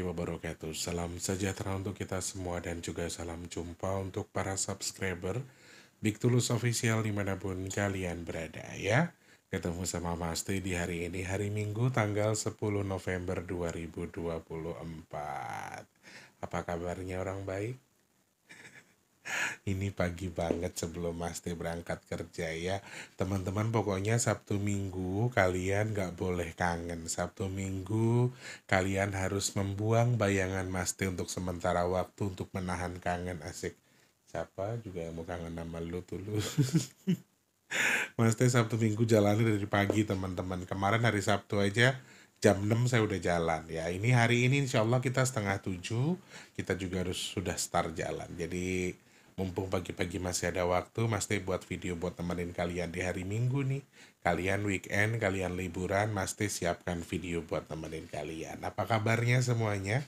warahmatullahi wabarakatuh. Salam sejahtera untuk kita semua dan juga salam jumpa untuk para subscriber Big Tulus Official dimanapun kalian berada ya. Ketemu sama Masti di hari ini, hari Minggu tanggal 10 November 2024. Apa kabarnya orang baik? Ini pagi banget sebelum Mas T berangkat kerja ya Teman-teman pokoknya Sabtu Minggu kalian gak boleh kangen Sabtu Minggu kalian harus membuang bayangan Mas T untuk sementara waktu Untuk menahan kangen asik Siapa juga yang mau kangen sama lu tuh lu Mas T Sabtu Minggu jalan dari pagi teman-teman Kemarin hari Sabtu aja jam 6 saya udah jalan ya ini hari ini insya Allah kita setengah 7 kita juga harus sudah start jalan jadi Mumpung pagi-pagi masih ada waktu, Mas Teh buat video buat temenin kalian di hari Minggu nih. Kalian weekend, kalian liburan, Mas Teh siapkan video buat temenin kalian. Apa kabarnya semuanya?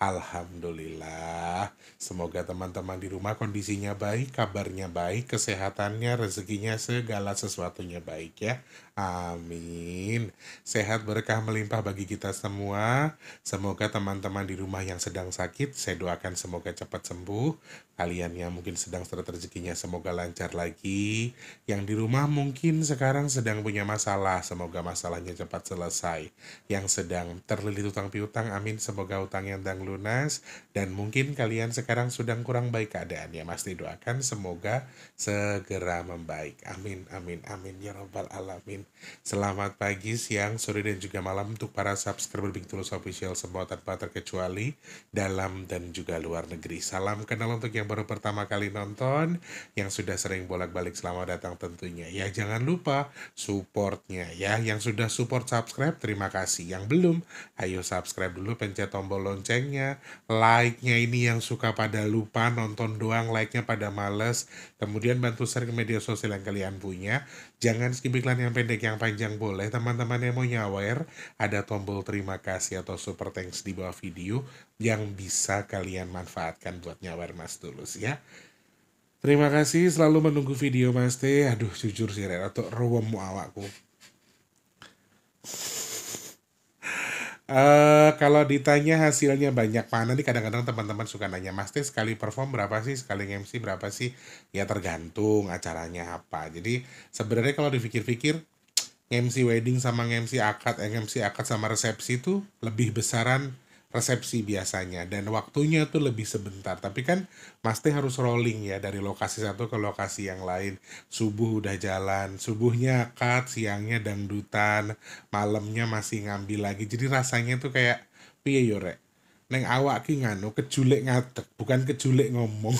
Alhamdulillah. Semoga teman-teman di rumah kondisinya baik, kabarnya baik, kesehatannya, rezekinya, segala sesuatunya baik ya. Amin. Sehat berkah melimpah bagi kita semua. Semoga teman-teman di rumah yang sedang sakit, saya doakan semoga cepat sembuh. Kalian yang mungkin sedang seret rezekinya semoga lancar lagi. Yang di rumah mungkin sekarang sedang punya masalah, semoga masalahnya cepat selesai. Yang sedang terlilit utang piutang, amin semoga utangnya tentang lunas. Dan mungkin kalian sekarang sedang kurang baik keadaan ya, mas, doakan semoga segera membaik. Amin, amin, amin, ya robbal alamin. Selamat pagi, siang, sore, dan juga malam untuk para subscriber Big Tulus Official semua tanpa terkecuali dalam dan juga luar negeri. Salam kenal untuk yang baru pertama kali nonton, yang sudah sering bolak-balik selamat datang tentunya. Ya jangan lupa supportnya ya, yang sudah support subscribe terima kasih. Yang belum, ayo subscribe dulu, pencet tombol loncengnya, like-nya ini yang suka pada lupa nonton doang like-nya pada males, kemudian bantu share ke media sosial yang kalian punya. Jangan skip iklan yang pendek pendek yang panjang boleh teman-teman yang mau nyawer ada tombol terima kasih atau super thanks di bawah video yang bisa kalian manfaatkan buat nyawer Mas Tulus ya Terima kasih selalu menunggu video Mas Aduh jujur sih Ren tuh rewem awakku. Uh, kalau ditanya hasilnya banyak mana nih kadang-kadang teman-teman suka nanya Mas Teh sekali perform berapa sih sekali MC berapa sih ya tergantung acaranya apa jadi sebenarnya kalau dipikir-pikir MC wedding sama MC akad, MC akad sama resepsi itu lebih besaran resepsi biasanya dan waktunya tuh lebih sebentar. Tapi kan pasti harus rolling ya dari lokasi satu ke lokasi yang lain. Subuh udah jalan, subuhnya akad, siangnya dangdutan, malamnya masih ngambil lagi. Jadi rasanya tuh kayak piye yore neng awak ki nganu kejulik ngadek bukan kejulik ngomong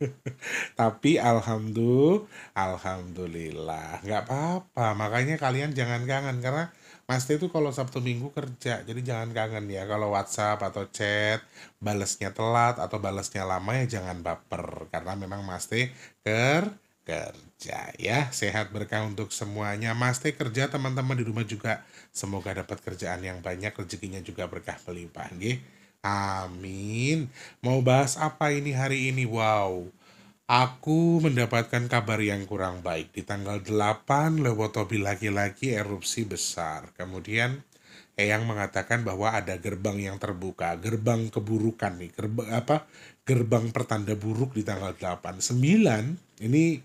tapi alhamdulillah alhamdulillah nggak apa-apa makanya kalian jangan kangen karena Mas itu kalau Sabtu Minggu kerja jadi jangan kangen ya kalau WhatsApp atau chat balesnya telat atau balesnya lama ya jangan baper karena memang Mas ker kerja ya sehat berkah untuk semuanya Mas kerja teman-teman di rumah juga semoga dapat kerjaan yang banyak rezekinya juga berkah melimpah Gitu. Amin. Mau bahas apa ini hari ini? Wow. Aku mendapatkan kabar yang kurang baik. Di tanggal 8, Lewotobi laki-laki erupsi besar. Kemudian Eyang mengatakan bahwa ada gerbang yang terbuka, gerbang keburukan nih, gerbang apa? Gerbang pertanda buruk di tanggal 8. 9 ini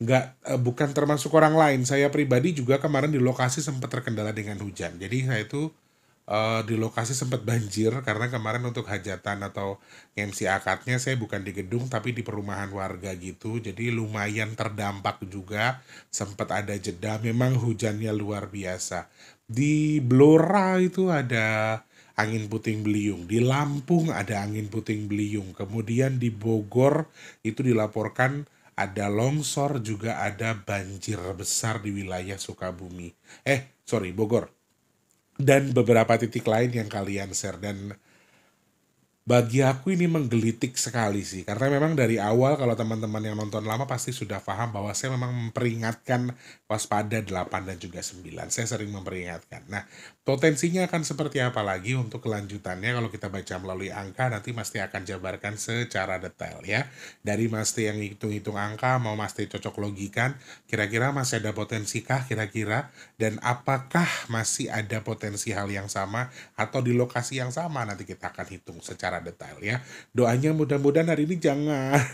nggak eh, bukan termasuk orang lain. Saya pribadi juga kemarin di lokasi sempat terkendala dengan hujan. Jadi saya itu uh, di lokasi sempat banjir karena kemarin untuk hajatan atau MC akadnya saya bukan di gedung tapi di perumahan warga gitu. Jadi lumayan terdampak juga. Sempat ada jeda memang hujannya luar biasa. Di Blora itu ada angin puting beliung. Di Lampung ada angin puting beliung. Kemudian di Bogor itu dilaporkan ada longsor juga ada banjir besar di wilayah Sukabumi. Eh, sorry, Bogor dan beberapa titik lain yang kalian share dan bagi aku ini menggelitik sekali sih karena memang dari awal kalau teman-teman yang nonton lama pasti sudah paham bahwa saya memang memperingatkan waspada 8 dan juga 9 saya sering memperingatkan nah Potensinya akan seperti apa lagi untuk kelanjutannya kalau kita baca melalui angka nanti Masti akan jabarkan secara detail ya. Dari Masti yang hitung-hitung angka mau Masti cocok logikan kira-kira masih ada potensi kah kira-kira dan apakah masih ada potensi hal yang sama atau di lokasi yang sama nanti kita akan hitung secara detail ya. Doanya mudah-mudahan hari ini jangan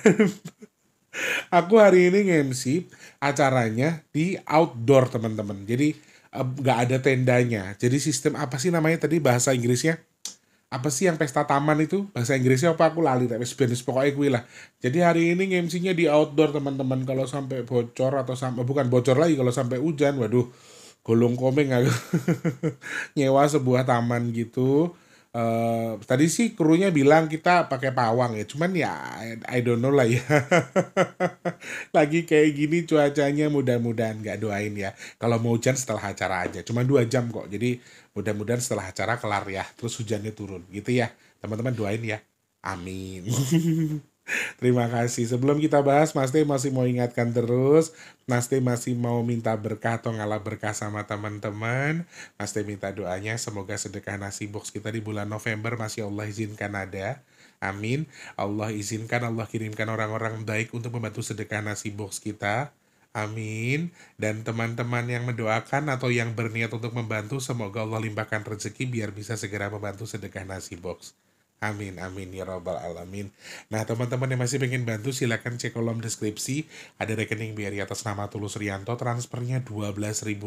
Aku hari ini nge-MC acaranya di outdoor teman-teman. Jadi nggak ada tendanya. Jadi sistem apa sih namanya tadi bahasa Inggrisnya? Apa sih yang pesta taman itu? Bahasa Inggrisnya apa? Aku lali tapi sebenarnya pokoknya gue lah. Jadi hari ini mc di outdoor teman-teman. Kalau sampai bocor atau sampai eh, bukan bocor lagi kalau sampai hujan, waduh, golong komeng aku. Nyewa sebuah taman gitu Uh, tadi sih krunya bilang kita pakai pawang ya, cuman ya I don't know lah ya. Lagi kayak gini cuacanya mudah-mudahan nggak doain ya. Kalau mau hujan setelah acara aja, cuma dua jam kok. Jadi mudah-mudahan setelah acara kelar ya, terus hujannya turun gitu ya. Teman-teman doain ya. Amin. Terima kasih. Sebelum kita bahas, Mas Teh masih mau ingatkan terus. Mas Teh masih mau minta berkah atau ngalah berkah sama teman-teman. Mas Teh minta doanya semoga sedekah nasi box kita di bulan November masih ya Allah izinkan ada. Amin. Allah izinkan, Allah kirimkan orang-orang baik untuk membantu sedekah nasi box kita. Amin. Dan teman-teman yang mendoakan atau yang berniat untuk membantu, semoga Allah limpahkan rezeki biar bisa segera membantu sedekah nasi box. Amin, amin ya robbal alamin. Nah teman-teman yang masih pengen bantu silahkan cek kolom deskripsi. Ada rekening BRI atas nama Tulus Rianto, transfernya Rp12.000.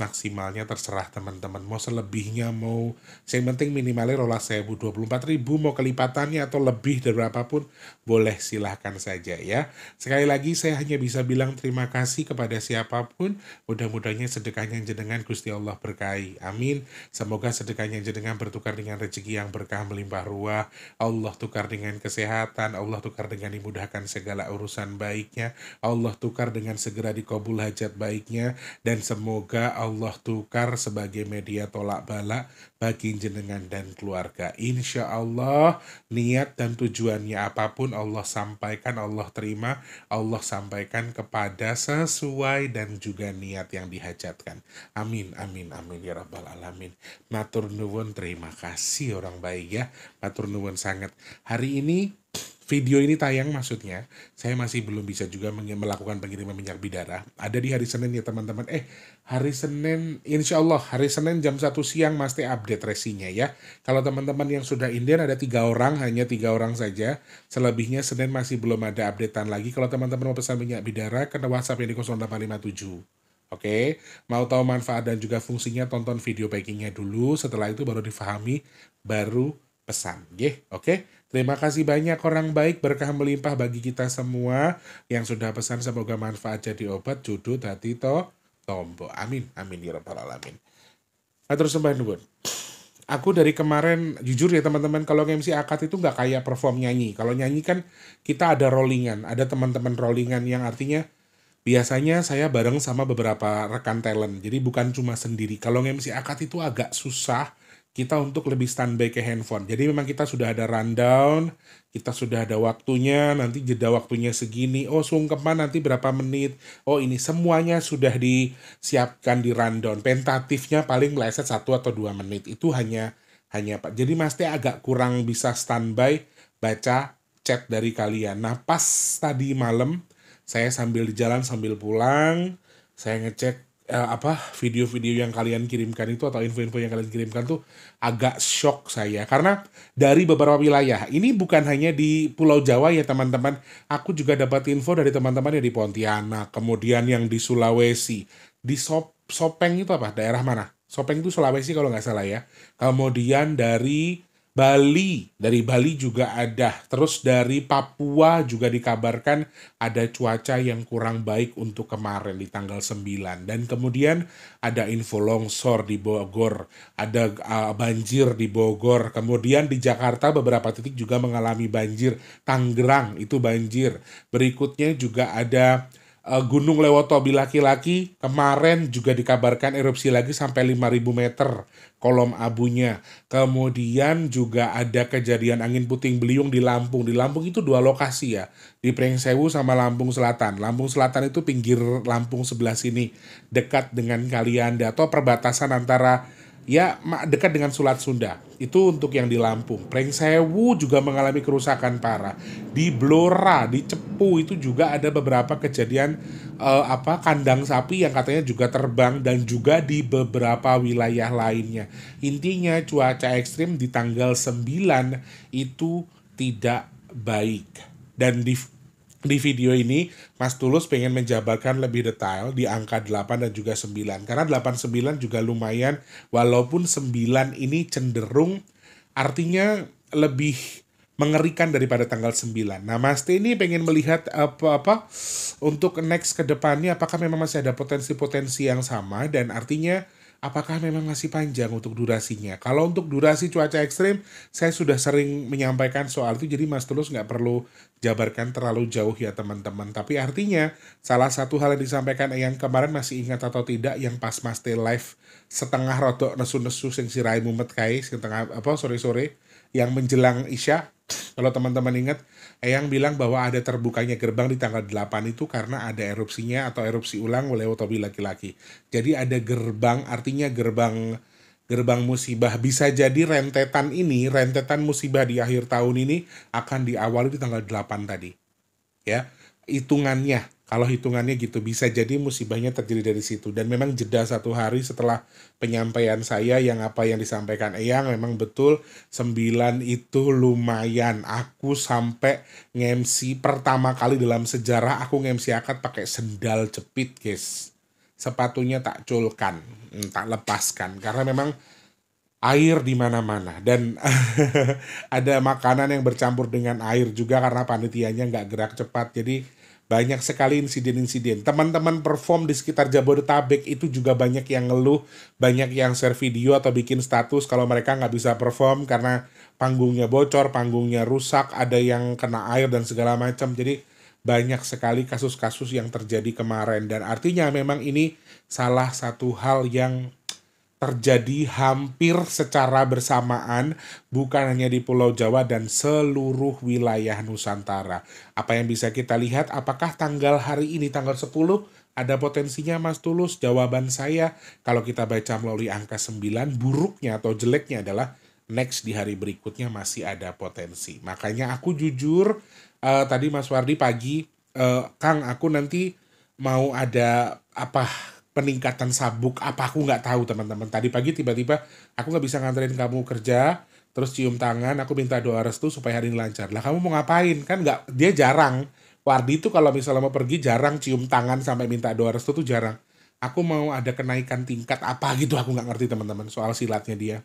Maksimalnya terserah teman-teman. Mau selebihnya, mau yang penting minimalnya rola sewu 24.000, mau kelipatannya atau lebih dari berapapun, boleh silahkan saja ya. Sekali lagi saya hanya bisa bilang terima kasih kepada siapapun. Mudah-mudahnya sedekahnya jenengan Gusti Allah berkahi. Amin. Semoga sedekahnya jenengan bertukar dengan rezeki yang berkah melimpah berlimpah ruah. Allah tukar dengan kesehatan. Allah tukar dengan dimudahkan segala urusan baiknya. Allah tukar dengan segera dikabul hajat baiknya. Dan semoga Allah tukar sebagai media tolak balak bagi jenengan dan keluarga. Insya Allah niat dan tujuannya apapun Allah sampaikan, Allah terima, Allah sampaikan kepada sesuai dan juga niat yang dihajatkan. Amin, amin, amin ya rabbal alamin. Matur nuwun terima kasih orang baik ya matur nuwun sangat. Hari ini video ini tayang maksudnya, saya masih belum bisa juga melakukan pengiriman minyak bidara. Ada di hari Senin ya teman-teman. Eh, hari Senin, insya Allah hari Senin jam 1 siang pasti update resinya ya. Kalau teman-teman yang sudah inden ada tiga orang, hanya tiga orang saja. Selebihnya Senin masih belum ada updatean lagi. Kalau teman-teman mau pesan minyak bidara, kena WhatsApp yang di 0857. Oke, okay? mau tahu manfaat dan juga fungsinya tonton video packingnya dulu. Setelah itu baru difahami, baru pesan. Oke, okay? terima kasih banyak orang baik berkah melimpah bagi kita semua yang sudah pesan semoga manfaat jadi obat judul tadi to tombo. Amin, amin ya rabbal alamin. Atur sembah nuwun. Aku dari kemarin jujur ya teman-teman kalau MC akad itu nggak kayak perform nyanyi. Kalau nyanyi kan kita ada rollingan, ada teman-teman rollingan yang artinya biasanya saya bareng sama beberapa rekan talent. Jadi bukan cuma sendiri. Kalau MC akad itu agak susah kita untuk lebih standby ke handphone. Jadi memang kita sudah ada rundown, kita sudah ada waktunya, nanti jeda waktunya segini, oh sungkeman nanti berapa menit, oh ini semuanya sudah disiapkan di rundown. Pentatifnya paling meleset satu atau dua menit, itu hanya hanya Pak. Jadi Mas agak kurang bisa standby baca chat dari kalian. Nah pas tadi malam, saya sambil di jalan sambil pulang, saya ngecek eh, apa video-video yang kalian kirimkan itu atau info-info yang kalian kirimkan tuh agak shock saya karena dari beberapa wilayah ini bukan hanya di Pulau Jawa ya teman-teman aku juga dapat info dari teman-teman yang di Pontianak kemudian yang di Sulawesi di Sop Sopeng itu apa daerah mana Sopeng itu Sulawesi kalau nggak salah ya kemudian dari Bali, dari Bali juga ada. Terus dari Papua juga dikabarkan ada cuaca yang kurang baik untuk kemarin di tanggal 9. Dan kemudian ada info longsor di Bogor, ada uh, banjir di Bogor. Kemudian di Jakarta beberapa titik juga mengalami banjir. Tanggerang itu banjir. Berikutnya juga ada uh, Gunung Lewotobi laki-laki kemarin juga dikabarkan erupsi lagi sampai 5000 meter kolom abunya. Kemudian juga ada kejadian angin puting beliung di Lampung. Di Lampung itu dua lokasi ya, di Prengsewu sama Lampung Selatan. Lampung Selatan itu pinggir Lampung sebelah sini, dekat dengan Kalianda atau perbatasan antara ya dekat dengan Sulat Sunda. Itu untuk yang di Lampung. Sewu juga mengalami kerusakan parah. Di Blora, di Cepu itu juga ada beberapa kejadian uh, apa kandang sapi yang katanya juga terbang dan juga di beberapa wilayah lainnya. Intinya cuaca ekstrim di tanggal 9 itu tidak baik. Dan di di video ini Mas Tulus pengen menjabarkan lebih detail di angka 8 dan juga 9 karena 89 juga lumayan walaupun 9 ini cenderung artinya lebih mengerikan daripada tanggal 9. Nah, Mas T ini pengen melihat apa-apa untuk next ke depannya apakah memang masih ada potensi-potensi yang sama dan artinya apakah memang masih panjang untuk durasinya. Kalau untuk durasi cuaca ekstrim, saya sudah sering menyampaikan soal itu, jadi Mas Tulus nggak perlu jabarkan terlalu jauh ya teman-teman. Tapi artinya, salah satu hal yang disampaikan yang kemarin masih ingat atau tidak, yang pas Mas T live setengah rodok nesu-nesu sing sirai mumet kai, setengah apa sore-sore, yang menjelang Isya, kalau teman-teman ingat, Eyang bilang bahwa ada terbukanya gerbang di tanggal 8 itu karena ada erupsinya atau erupsi ulang oleh Otobi laki-laki. Jadi ada gerbang, artinya gerbang gerbang musibah bisa jadi rentetan ini, rentetan musibah di akhir tahun ini akan diawali di tanggal 8 tadi. Ya, hitungannya kalau hitungannya gitu bisa jadi musibahnya terjadi dari situ dan memang jeda satu hari setelah penyampaian saya yang apa yang disampaikan Eyang memang betul sembilan itu lumayan. Aku sampai ngemsi pertama kali dalam sejarah aku ngemsi akad pakai sendal jepit, guys. Sepatunya tak culkan, hmm, tak lepaskan karena memang air di mana-mana dan ada makanan yang bercampur dengan air juga karena panitianya nggak gerak cepat jadi banyak sekali insiden-insiden. Teman-teman perform di sekitar Jabodetabek itu juga banyak yang ngeluh, banyak yang share video atau bikin status kalau mereka nggak bisa perform karena panggungnya bocor, panggungnya rusak, ada yang kena air dan segala macam. Jadi banyak sekali kasus-kasus yang terjadi kemarin dan artinya memang ini salah satu hal yang terjadi hampir secara bersamaan bukan hanya di Pulau Jawa dan seluruh wilayah Nusantara. Apa yang bisa kita lihat apakah tanggal hari ini tanggal 10 ada potensinya Mas Tulus? Jawaban saya kalau kita baca melalui angka 9 buruknya atau jeleknya adalah next di hari berikutnya masih ada potensi. Makanya aku jujur uh, tadi Mas Wardi pagi uh, Kang aku nanti mau ada apa peningkatan sabuk apa aku nggak tahu teman-teman tadi pagi tiba-tiba aku nggak bisa nganterin kamu kerja terus cium tangan aku minta doa restu supaya hari ini lancar lah kamu mau ngapain kan nggak dia jarang Wardi itu kalau misalnya mau pergi jarang cium tangan sampai minta doa restu tuh jarang aku mau ada kenaikan tingkat apa gitu aku nggak ngerti teman-teman soal silatnya dia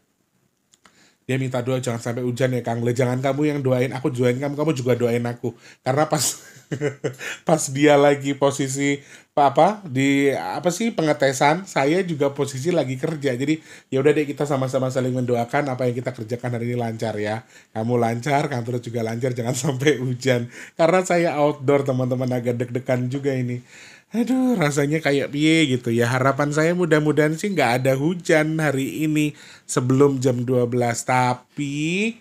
dia minta doa jangan sampai hujan ya Kang Le jangan kamu yang doain aku doain kamu kamu juga doain aku karena pas pas dia lagi posisi apa di apa sih pengetesan saya juga posisi lagi kerja jadi ya udah deh kita sama-sama saling mendoakan apa yang kita kerjakan hari ini lancar ya kamu lancar kantor juga lancar jangan sampai hujan karena saya outdoor teman-teman agak deg-degan juga ini aduh rasanya kayak pie gitu ya harapan saya mudah-mudahan sih nggak ada hujan hari ini sebelum jam 12 tapi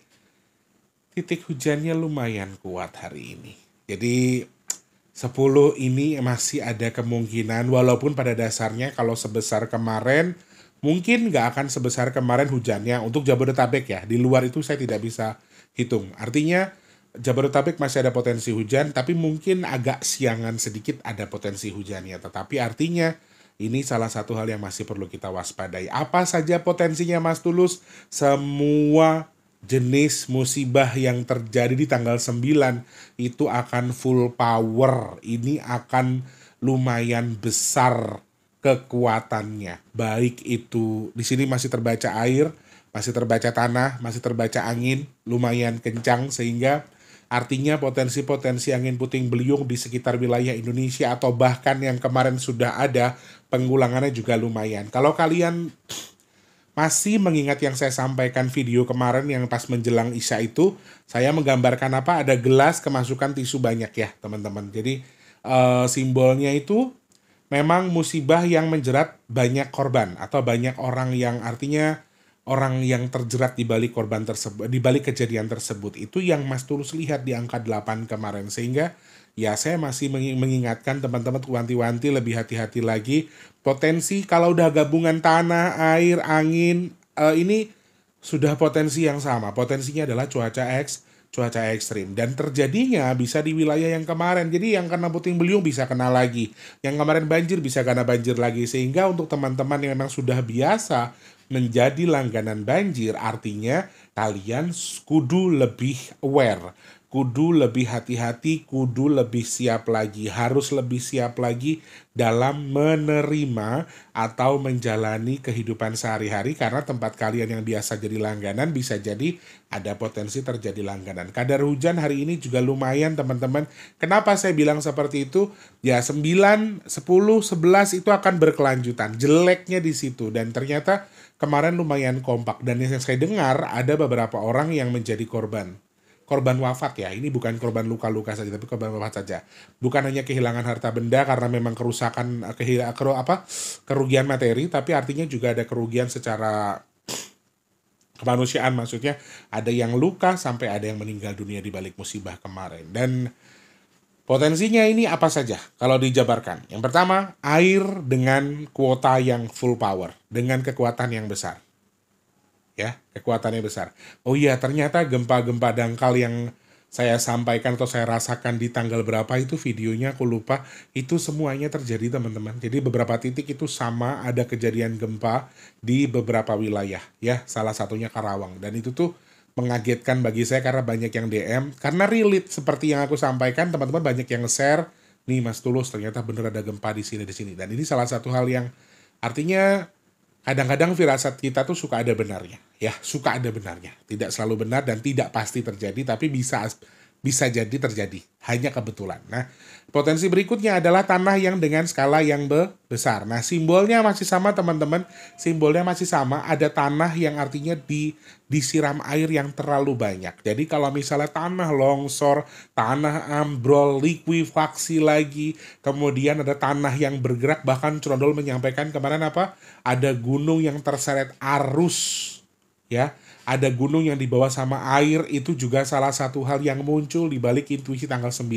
titik hujannya lumayan kuat hari ini jadi 10 ini masih ada kemungkinan walaupun pada dasarnya kalau sebesar kemarin mungkin nggak akan sebesar kemarin hujannya untuk Jabodetabek ya. Di luar itu saya tidak bisa hitung. Artinya Jabodetabek masih ada potensi hujan tapi mungkin agak siangan sedikit ada potensi hujannya. Tetapi artinya ini salah satu hal yang masih perlu kita waspadai. Apa saja potensinya Mas Tulus? Semua jenis musibah yang terjadi di tanggal 9 itu akan full power. Ini akan lumayan besar kekuatannya. Baik itu di sini masih terbaca air, masih terbaca tanah, masih terbaca angin lumayan kencang sehingga artinya potensi-potensi angin puting beliung di sekitar wilayah Indonesia atau bahkan yang kemarin sudah ada pengulangannya juga lumayan. Kalau kalian masih mengingat yang saya sampaikan video kemarin yang pas menjelang Isya itu, saya menggambarkan apa ada gelas kemasukan tisu banyak ya, teman-teman. Jadi uh, simbolnya itu memang musibah yang menjerat banyak korban atau banyak orang yang artinya orang yang terjerat di balik korban tersebut di balik kejadian tersebut itu yang Mas Tulus lihat di angka 8 kemarin sehingga ya saya masih mengingatkan teman-teman wanti-wanti lebih hati-hati lagi potensi kalau udah gabungan tanah, air, angin uh, ini sudah potensi yang sama. Potensinya adalah cuaca X cuaca ekstrim dan terjadinya bisa di wilayah yang kemarin jadi yang kena puting beliung bisa kena lagi yang kemarin banjir bisa kena banjir lagi sehingga untuk teman-teman yang memang sudah biasa menjadi langganan banjir artinya kalian kudu lebih aware kudu lebih hati-hati, kudu lebih siap lagi, harus lebih siap lagi dalam menerima atau menjalani kehidupan sehari-hari karena tempat kalian yang biasa jadi langganan bisa jadi ada potensi terjadi langganan. Kadar hujan hari ini juga lumayan teman-teman. Kenapa saya bilang seperti itu? Ya 9, 10, 11 itu akan berkelanjutan. Jeleknya di situ dan ternyata kemarin lumayan kompak dan yang saya dengar ada beberapa orang yang menjadi korban korban wafat ya. Ini bukan korban luka-luka saja tapi korban wafat saja. Bukan hanya kehilangan harta benda karena memang kerusakan kehilangan keru, apa kerugian materi tapi artinya juga ada kerugian secara kemanusiaan maksudnya ada yang luka sampai ada yang meninggal dunia di balik musibah kemarin dan potensinya ini apa saja kalau dijabarkan yang pertama air dengan kuota yang full power dengan kekuatan yang besar ya kekuatannya besar. Oh iya ternyata gempa-gempa dangkal yang saya sampaikan atau saya rasakan di tanggal berapa itu videonya aku lupa itu semuanya terjadi teman-teman jadi beberapa titik itu sama ada kejadian gempa di beberapa wilayah ya salah satunya Karawang dan itu tuh mengagetkan bagi saya karena banyak yang DM karena relate seperti yang aku sampaikan teman-teman banyak yang share nih Mas Tulus ternyata bener ada gempa di sini di sini dan ini salah satu hal yang artinya kadang-kadang firasat kita tuh suka ada benarnya, ya, suka ada benarnya. Tidak selalu benar dan tidak pasti terjadi, tapi bisa bisa jadi terjadi, hanya kebetulan. Nah, potensi berikutnya adalah tanah yang dengan skala yang besar. Nah, simbolnya masih sama teman-teman, simbolnya masih sama, ada tanah yang artinya di disiram air yang terlalu banyak. Jadi kalau misalnya tanah longsor, tanah ambrol, likuifaksi lagi, kemudian ada tanah yang bergerak, bahkan Condol menyampaikan kemarin apa? Ada gunung yang terseret arus, ya ada gunung yang dibawa sama air itu juga salah satu hal yang muncul di balik intuisi tanggal 9.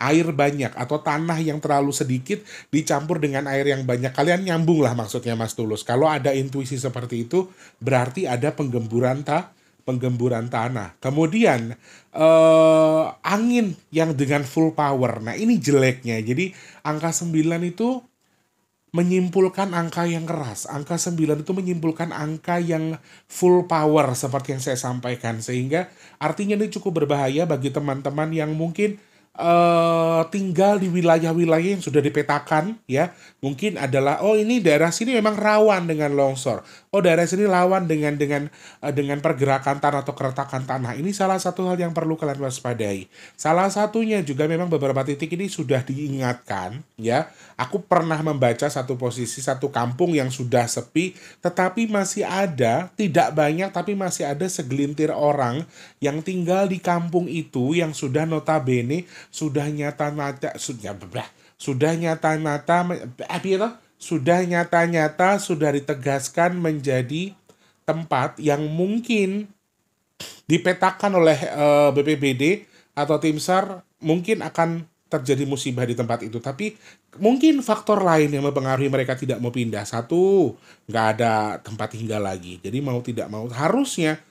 Air banyak atau tanah yang terlalu sedikit dicampur dengan air yang banyak. Kalian nyambung lah maksudnya Mas Tulus. Kalau ada intuisi seperti itu berarti ada penggemburan ta, penggemburan tanah. Kemudian eh, angin yang dengan full power. Nah, ini jeleknya. Jadi angka 9 itu menyimpulkan angka yang keras. Angka 9 itu menyimpulkan angka yang full power seperti yang saya sampaikan. Sehingga artinya ini cukup berbahaya bagi teman-teman yang mungkin uh, tinggal di wilayah-wilayah yang sudah dipetakan ya mungkin adalah oh ini daerah sini memang rawan dengan longsor oh daerah sini rawan dengan dengan uh, dengan pergerakan tanah atau keretakan tanah ini salah satu hal yang perlu kalian waspadai salah satunya juga memang beberapa titik ini sudah diingatkan ya aku pernah membaca satu posisi satu kampung yang sudah sepi tetapi masih ada tidak banyak tapi masih ada segelintir orang yang tinggal di kampung itu yang sudah notabene sudah nyata nyata sudah ya, sudah nyata nyata nata sudah nyata nyata sudah ditegaskan menjadi tempat yang mungkin dipetakan oleh uh, eh, BPBD atau tim SAR mungkin akan terjadi musibah di tempat itu. Tapi mungkin faktor lain yang mempengaruhi mereka tidak mau pindah. Satu, nggak ada tempat tinggal lagi. Jadi mau tidak mau harusnya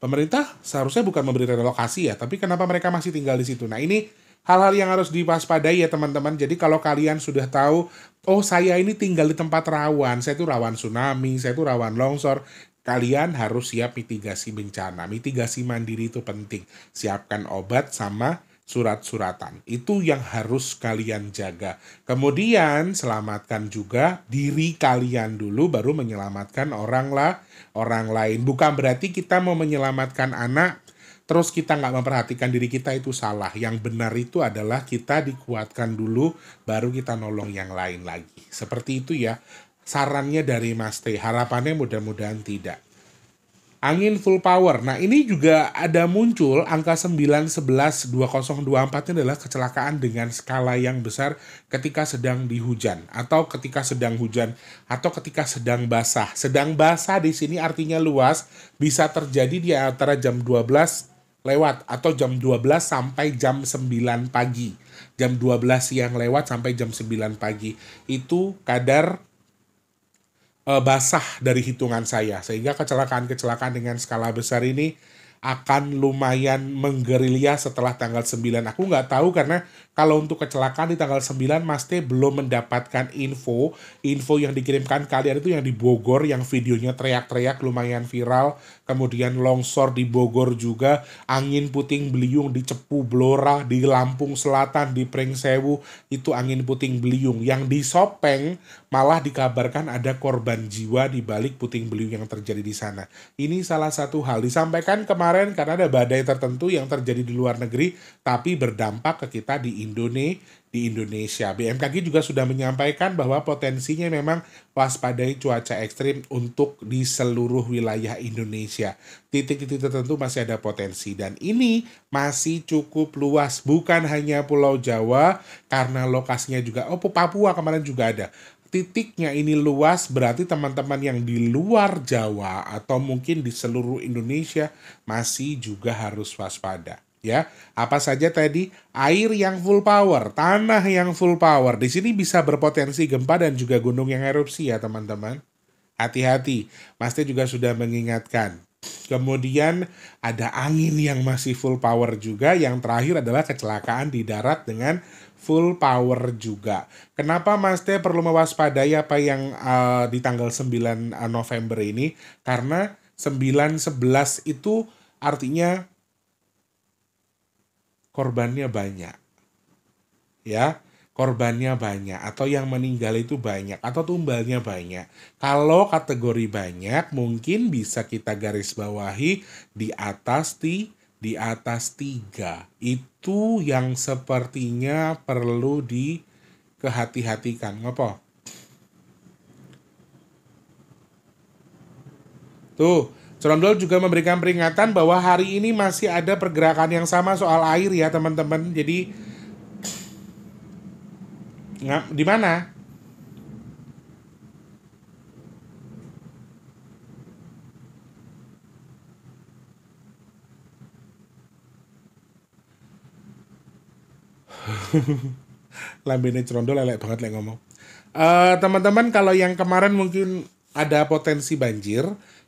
pemerintah seharusnya bukan memberi relokasi ya. Tapi kenapa mereka masih tinggal di situ? Nah ini hal-hal yang harus diwaspadai ya teman-teman. Jadi kalau kalian sudah tahu, oh saya ini tinggal di tempat rawan, saya itu rawan tsunami, saya itu rawan longsor, kalian harus siap mitigasi bencana. Mitigasi mandiri itu penting. Siapkan obat sama surat-suratan. Itu yang harus kalian jaga. Kemudian selamatkan juga diri kalian dulu baru menyelamatkan orang lah, orang lain. Bukan berarti kita mau menyelamatkan anak terus kita nggak memperhatikan diri kita itu salah. Yang benar itu adalah kita dikuatkan dulu, baru kita nolong yang lain lagi. Seperti itu ya, sarannya dari Mas T. Harapannya mudah-mudahan tidak. Angin full power. Nah ini juga ada muncul angka 9, 11, 2024 ini adalah kecelakaan dengan skala yang besar ketika sedang dihujan atau ketika sedang hujan atau ketika sedang basah. Sedang basah di sini artinya luas bisa terjadi di antara jam 12 lewat atau jam 12 sampai jam 9 pagi. Jam 12 siang lewat sampai jam 9 pagi. Itu kadar e, basah dari hitungan saya. Sehingga kecelakaan-kecelakaan dengan skala besar ini akan lumayan menggerilya setelah tanggal 9. Aku nggak tahu karena kalau untuk kecelakaan di tanggal 9 Mas T belum mendapatkan info. Info yang dikirimkan kalian itu yang di Bogor yang videonya teriak-teriak lumayan viral. Kemudian longsor di Bogor juga, angin puting beliung di Cepu Blora, di Lampung Selatan, di Pringsewu itu angin puting beliung. Yang di Sopeng malah dikabarkan ada korban jiwa di balik puting beliung yang terjadi di sana. Ini salah satu hal disampaikan kemarin karena ada badai tertentu yang terjadi di luar negeri tapi berdampak ke kita di Indonesia di Indonesia. BMKG juga sudah menyampaikan bahwa potensinya memang waspadai cuaca ekstrim untuk di seluruh wilayah Indonesia. Titik-titik tertentu masih ada potensi dan ini masih cukup luas. Bukan hanya Pulau Jawa karena lokasinya juga, oh Papua kemarin juga ada titiknya ini luas berarti teman-teman yang di luar Jawa atau mungkin di seluruh Indonesia masih juga harus waspada ya. Apa saja tadi? Air yang full power, tanah yang full power. Di sini bisa berpotensi gempa dan juga gunung yang erupsi ya, teman-teman. Hati-hati. Mas juga sudah mengingatkan. Kemudian ada angin yang masih full power juga. Yang terakhir adalah kecelakaan di darat dengan full power juga. Kenapa Mas T perlu mewaspadai apa yang uh, di tanggal 9 eh, November ini? Karena 9 11 itu artinya korbannya banyak. Ya, korbannya banyak atau yang meninggal itu banyak atau tumbalnya banyak. Kalau kategori banyak mungkin bisa kita garis bawahi di atas di di atas tiga itu yang sepertinya perlu di kehati-hatikan ngopo tuh Trondol juga memberikan peringatan bahwa hari ini masih ada pergerakan yang sama soal air ya teman-teman. Jadi ya, di mana? Lambene Cerondol lelek banget lek ngomong. Uh, teman-teman kalau yang kemarin mungkin ada potensi banjir,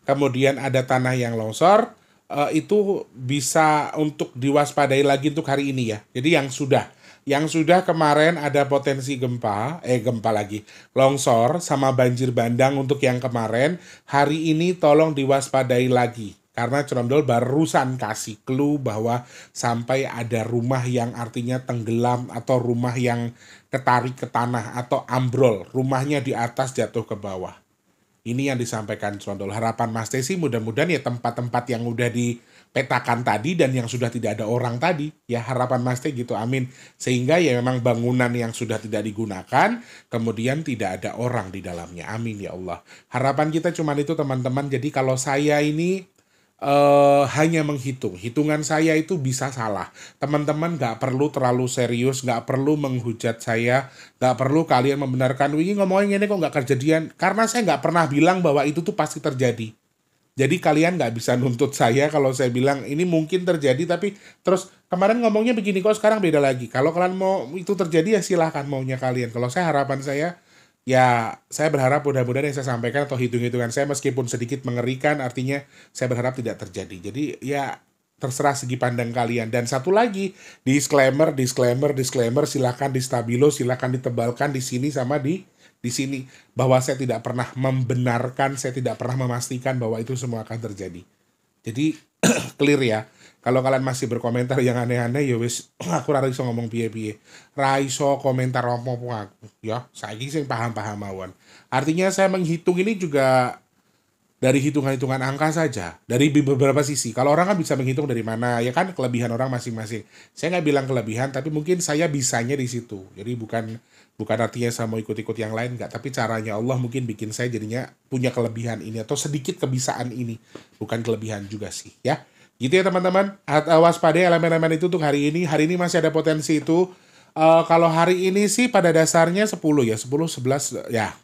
kemudian ada tanah yang longsor, uh, itu bisa untuk diwaspadai lagi untuk hari ini ya. Jadi yang sudah, yang sudah kemarin ada potensi gempa, eh gempa lagi, longsor sama banjir bandang untuk yang kemarin, hari ini tolong diwaspadai lagi. Karena Cerondol barusan kasih clue bahwa sampai ada rumah yang artinya tenggelam atau rumah yang ketarik ke tanah atau ambrol, rumahnya di atas jatuh ke bawah ini yang disampaikan Condol. Harapan Mas Tesi mudah-mudahan ya tempat-tempat yang udah dipetakan tadi dan yang sudah tidak ada orang tadi. Ya harapan Mas Teh gitu, amin. Sehingga ya memang bangunan yang sudah tidak digunakan, kemudian tidak ada orang di dalamnya. Amin ya Allah. Harapan kita cuma itu teman-teman. Jadi kalau saya ini uh, hanya menghitung. Hitungan saya itu bisa salah. Teman-teman nggak perlu terlalu serius, nggak perlu menghujat saya, nggak perlu kalian membenarkan, Wih, ngomongin ini kok nggak kejadian. Karena saya nggak pernah bilang bahwa itu tuh pasti terjadi. Jadi kalian nggak bisa nuntut saya kalau saya bilang ini mungkin terjadi, tapi terus kemarin ngomongnya begini kok sekarang beda lagi. Kalau kalian mau itu terjadi ya silahkan maunya kalian. Kalau saya harapan saya ya saya berharap mudah-mudahan yang saya sampaikan atau hitung-hitungan saya meskipun sedikit mengerikan artinya saya berharap tidak terjadi. Jadi ya terserah segi pandang kalian. Dan satu lagi, disclaimer, disclaimer, disclaimer, silahkan di stabilo, silahkan ditebalkan di sini sama di di sini bahwa saya tidak pernah membenarkan, saya tidak pernah memastikan bahwa itu semua akan terjadi. Jadi clear ya kalau kalian masih berkomentar yang aneh-aneh ya wis aku ora iso ngomong piye-piye ra iso komentar opo pun aku ya saiki sing paham-paham mawon artinya saya menghitung ini juga dari hitungan-hitungan angka saja dari beberapa sisi kalau orang kan bisa menghitung dari mana ya kan kelebihan orang masing-masing saya nggak bilang kelebihan tapi mungkin saya bisanya di situ jadi bukan bukan artinya saya mau ikut-ikut yang lain nggak tapi caranya Allah mungkin bikin saya jadinya punya kelebihan ini atau sedikit kebisaan ini bukan kelebihan juga sih ya Gitu ya teman-teman, eh, waspadai ya elemen-elemen itu untuk hari ini. Hari ini masih ada potensi itu. Uh, kalau hari ini sih pada dasarnya 10 ya, 10, 11 ya.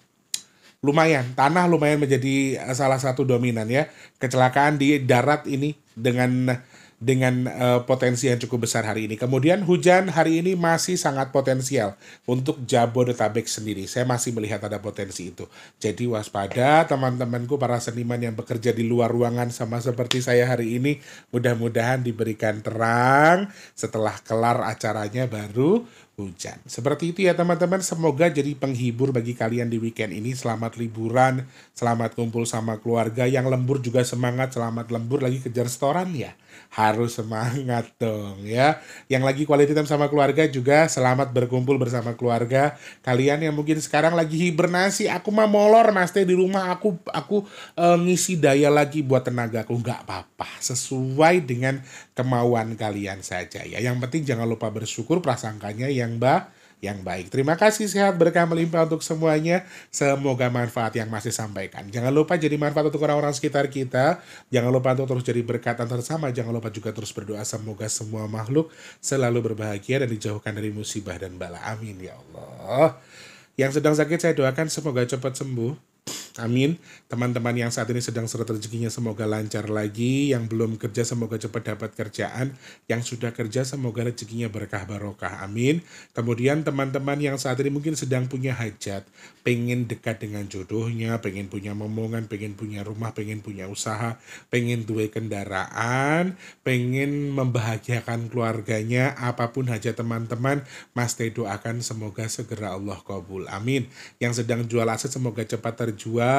Lumayan, tanah lumayan menjadi eh, salah satu dominan ya. Kecelakaan di darat ini dengan dengan uh, potensi yang cukup besar hari ini. Kemudian hujan hari ini masih sangat potensial untuk Jabodetabek sendiri. Saya masih melihat ada potensi itu. Jadi waspada teman-temanku para seniman yang bekerja di luar ruangan sama seperti saya hari ini. Mudah-mudahan diberikan terang setelah kelar acaranya baru hujan. Seperti itu ya teman-teman, semoga jadi penghibur bagi kalian di weekend ini. Selamat liburan, selamat kumpul sama keluarga. Yang lembur juga semangat, selamat lembur lagi kejar setoran ya. Harus semangat dong ya. Yang lagi quality time sama keluarga juga selamat berkumpul bersama keluarga. Kalian yang mungkin sekarang lagi hibernasi, aku mah molor Mas Teh di rumah aku aku uh, ngisi daya lagi buat tenaga aku nggak apa-apa. Sesuai dengan kemauan kalian saja ya. Yang penting jangan lupa bersyukur prasangkanya yang ba yang baik. Terima kasih sehat berkah melimpah untuk semuanya. Semoga manfaat yang masih sampaikan. Jangan lupa jadi manfaat untuk orang-orang sekitar kita. Jangan lupa untuk terus jadi berkat antar sama. Jangan lupa juga terus berdoa semoga semua makhluk selalu berbahagia dan dijauhkan dari musibah dan bala. Amin ya Allah. Yang sedang sakit saya doakan semoga cepat sembuh Amin. Teman-teman yang saat ini sedang seret rezekinya semoga lancar lagi. Yang belum kerja semoga cepat dapat kerjaan. Yang sudah kerja semoga rezekinya berkah barokah. Amin. Kemudian teman-teman yang saat ini mungkin sedang punya hajat. Pengen dekat dengan jodohnya. Pengen punya momongan. Pengen punya rumah. Pengen punya usaha. Pengen dua kendaraan. Pengen membahagiakan keluarganya. Apapun hajat teman-teman. Mas Teh doakan semoga segera Allah kabul. Amin. Yang sedang jual aset semoga cepat terjual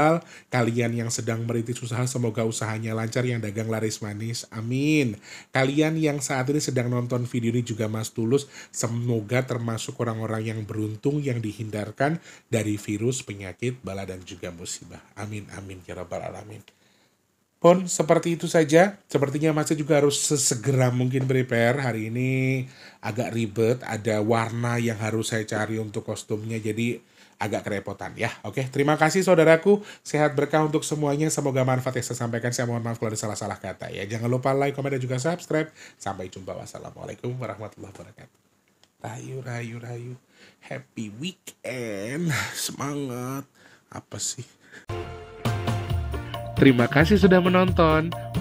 Kalian yang sedang merintis usaha semoga usahanya lancar yang dagang laris manis. Amin. Kalian yang saat ini sedang nonton video ini juga Mas Tulus semoga termasuk orang-orang yang beruntung yang dihindarkan dari virus, penyakit, bala dan juga musibah. Amin amin ya rabbal alamin. Pun seperti itu saja. Sepertinya masih juga harus sesegera mungkin prepare. Hari ini agak ribet, ada warna yang harus saya cari untuk kostumnya. Jadi agak kerepotan ya. Oke, terima kasih saudaraku. Sehat berkah untuk semuanya. Semoga manfaat yang saya sampaikan. Saya mohon maaf kalau ada salah-salah kata ya. Jangan lupa like, komen, dan juga subscribe. Sampai jumpa. Wassalamualaikum warahmatullahi wabarakatuh. Rayu, rayu, rayu. Happy weekend. Semangat. Apa sih? Terima kasih sudah menonton.